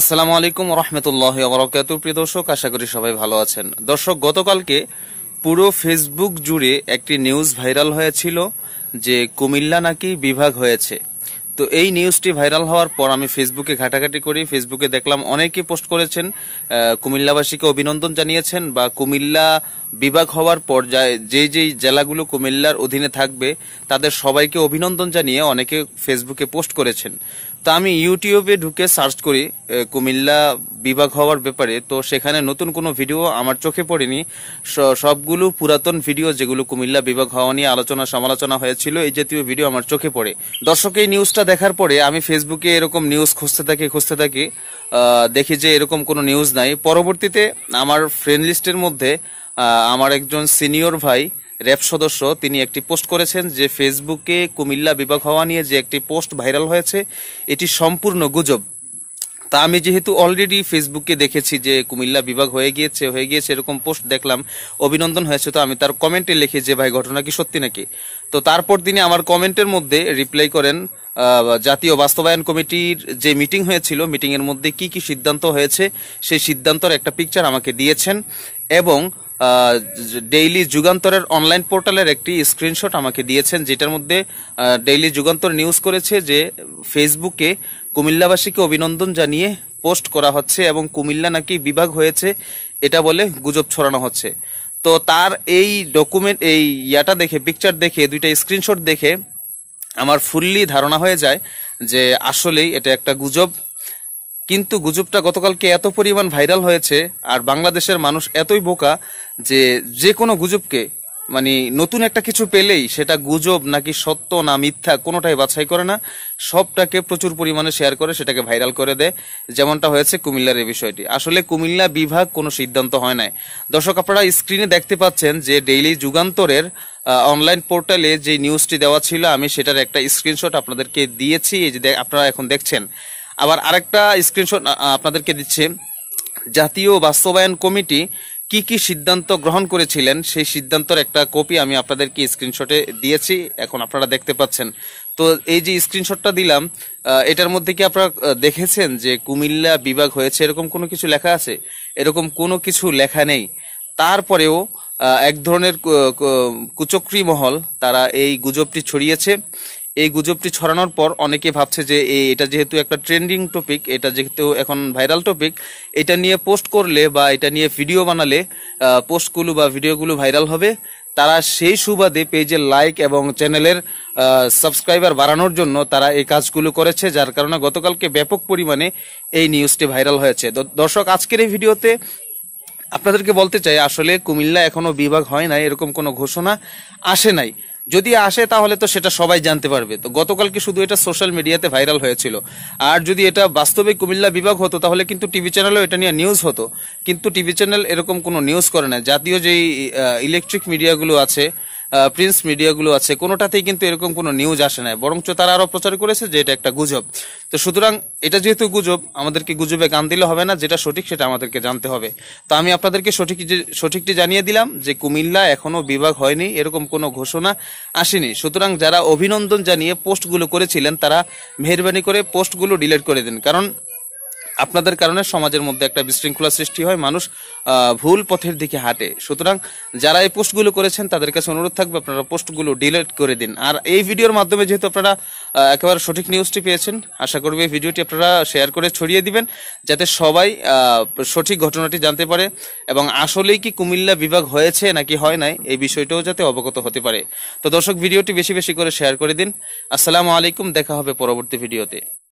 আসসালামু আলাইকুম রহমতুল্লাহ বরকাত প্রিয় দর্শক আশা করি সবাই ভালো আছেন দর্শক গতকালকে পুরো ফেসবুক জুড়ে একটি নিউজ ভাইরাল হয়েছিল যে কুমিল্লা নাকি বিভাগ হয়েছে তো এই নিউজটি ভাইরাল হওয়ার পর আমি ফেসবুকে ঘাটাঘাটি করি ফেসবুকে দেখলাম অনেকেই পোস্ট করেছেন কুমিল্লাবাসীকে অভিনন্দন জানিয়েছেন বা কুমিল্লা বিভাগ হওয়ার পর যে যেই জেলাগুলো কুমিল্লার অধীনে থাকবে তাদের সবাইকে অভিনন্দন জানিয়ে অনেকে ফেসবুকে পোস্ট করেছেন তো আমি ইউটিউবে ঢুকে সার্চ করি কুমিল্লা বিভাগ হওয়ার ব্যাপারে তো সেখানে নতুন কোনো ভিডিও আমার চোখে পড়েনি সবগুলো পুরাতন ভিডিও যেগুলো কুমিল্লা বিভাগ হওয়া নিয়ে আলোচনা সমালোচনা হয়েছিল এই জাতীয় ভিডিও আমার চোখে পড়ে দর্শক এই নিউজটা দেখার পরে আমি ফেসবুকে এরকম নিউজ খুঁজতে থাকি খুঁজতে থাকি দেখি যে এরকম কোনো নিউজ নাই পরবর্তীতে আমার ফ্রেন্ড লিস্টের মধ্যে আমার একজন সিনিয়র ভাই র্যাব সদস্য তিনি একটি পোস্ট করেছেন যে ফেসবুকে কুমিল্লা বিভাগ হওয়া নিয়ে যে একটি পোস্ট ভাইরাল হয়েছে এটি সম্পূর্ণ গুজব তা আমি যেহেতু অলরেডি ফেসবুকে দেখেছি যে কুমিল্লা বিভাগ হয়ে গিয়েছে হয়ে গিয়েছে এরকম পোস্ট দেখলাম অভিনন্দন হয়েছে তো আমি তার কমেন্টে লিখি যে ভাই ঘটনা কি সত্যি নাকি তো তারপর তিনি আমার কমেন্টের মধ্যে রিপ্লাই করেন জাতীয় বাস্তবায়ন কমিটির যে মিটিং হয়েছিল মিটিং এর মধ্যে কি কি সিদ্ধান্ত হয়েছে সেই সিদ্ধান্তর একটা পিকচার আমাকে দিয়েছেন এবং ডেইলি যুগান্তরের অনলাইন পোর্টালের একটি স্ক্রিনশট আমাকে দিয়েছেন যেটার মধ্যে ডেইলি যুগান্তর নিউজ করেছে যে ফেসবুকে কুমিল্লাবাসীকে অভিনন্দন জানিয়ে পোস্ট করা হচ্ছে এবং কুমিল্লা নাকি বিভাগ হয়েছে এটা বলে গুজব ছড়ানো হচ্ছে তো তার এই ডকুমেন্ট এই ইয়াটা দেখে পিকচার দেখে দুইটা স্ক্রিনশট দেখে আমার ধারণা হয়ে যায় যে আসলেই এটা একটা গুজব কিন্তু গুজবটা গতকালকে এত পরিমাণ ভাইরাল হয়েছে আর বাংলাদেশের মানুষ এতই বোকা যে যে কোনো গুজবকে মানে নতুন একটা কিছু পেলেই সেটা গুজব নাকি সত্য না মিথ্যা কোনোটাই বাছাই করে না সবটাকে প্রচুর পরিমাণে শেয়ার করে সেটাকে ভাইরাল করে দেয় যেমনটা হয়েছে কুমিল্লার এই বিষয়টি আসলে কুমিল্লা বিভাগ কোনো সিদ্ধান্ত হয় নাই দর্শক আপনারা স্ক্রিনে দেখতে পাচ্ছেন যে ডেইলি যুগান্তরের অনলাইন পোর্টালে যে নিউজটি দেওয়া ছিল আমি সেটার একটা স্ক্রিনশট আপনাদেরকে দিয়েছি এই যে আপনারা এখন দেখছেন আবার আরেকটা স্ক্রিনশট আপনাদেরকে দিচ্ছে জাতীয় বাস্তবায়ন কমিটি কি কি সিদ্ধান্ত গ্রহণ করেছিলেন সেই সিদ্ধান্তের একটা কপি আমি আপনাদেরকে স্ক্রিনশটে দিয়েছি এখন আপনারা দেখতে পাচ্ছেন তো এই যে স্ক্রিনশটটা দিলাম এটার মধ্যে কি আপনারা দেখেছেন যে কুমিল্লা বিভাগ হয়েছে এরকম কোনো কিছু লেখা আছে এরকম কোনো কিছু লেখা নেই তারপরেও এক ধরনের কুচক্রি মহল তারা এই গুজবটি ছড়িয়েছে এই গুজবটি ছড়ানোর পর অনেকে ভাবছে যে এটা যেহেতু একটা ট্রেন্ডিং টপিক এটা যেহেতু এখন ভাইরাল টপিক এটা নিয়ে পোস্ট করলে বা এটা নিয়ে ভিডিও বানালে পোস্টগুলো বা ভিডিওগুলো ভাইরাল হবে তারা সেই সুবাদে পেজের লাইক এবং চ্যানেলের সাবস্ক্রাইবার বাড়ানোর জন্য তারা এই কাজগুলো করেছে যার কারণে গতকালকে ব্যাপক পরিমাণে এই নিউজটি ভাইরাল হয়েছে দর্শক আজকের এই ভিডিওতে আপনাদেরকে বলতে চাই আসলে কুমিল্লা এখনও বিভাগ হয় নাই এরকম কোনো ঘোষণা আসে নাই যদি আসে তাহলে তো সেটা সবাই জানতে পারবে তো গতকালকে শুধু এটা সোশ্যাল মিডিয়াতে ভাইরাল হয়েছিল আর যদি এটা বাস্তবে কুমিল্লা বিভাগ হতো তাহলে কিন্তু টিভি চ্যানেলও এটা নিয়ে নিউজ হতো কিন্তু টিভি চ্যানেল এরকম কোনো নিউজ করে না জাতীয় যেই ইলেকট্রিক মিডিয়াগুলো আছে প্রিন্স মিডিয়াগুলো আছে কোনোটাতেই কিন্তু এরকম কোনো নিউজ আসে না বরঞ্চ তারা আরও প্রচার করেছে যে এটা একটা গুজব তো সুতরাং এটা যেহেতু গুজব আমাদেরকে গুজবে গান দিলে হবে না যেটা সঠিক সেটা আমাদেরকে জানতে হবে তো আমি আপনাদেরকে সঠিক সঠিকটি জানিয়ে দিলাম যে কুমিল্লা এখনো বিভাগ হয়নি এরকম কোনো ঘোষণা আসেনি সুতরাং যারা অভিনন্দন জানিয়ে পোস্টগুলো করেছিলেন তারা মেহরবানি করে পোস্টগুলো ডিলিট করে দিন কারণ আপনাদের কারণে সমাজের মধ্যে একটা বিশৃঙ্খলা সৃষ্টি হয় মানুষ ভুল পথের দিকে হাঁটে সুতরাং যারা এই পোস্টগুলো করেছেন তাদের কাছে অনুরোধ থাকবে আপনারা পোস্টগুলো ডিলিট করে দিন আর এই ভিডিওর মাধ্যমে যেহেতু আপনারা একেবারে সঠিক নিউজটি পেয়েছেন আশা করবো এই ভিডিওটি আপনারা শেয়ার করে ছড়িয়ে দিবেন যাতে সবাই সঠিক ঘটনাটি জানতে পারে এবং আসলেই কি কুমিল্লা বিভাগ হয়েছে নাকি হয় নাই এই বিষয়টাও যাতে অবগত হতে পারে তো দর্শক ভিডিওটি বেশি বেশি করে শেয়ার করে দিন আসসালামু আলাইকুম দেখা হবে পরবর্তী ভিডিওতে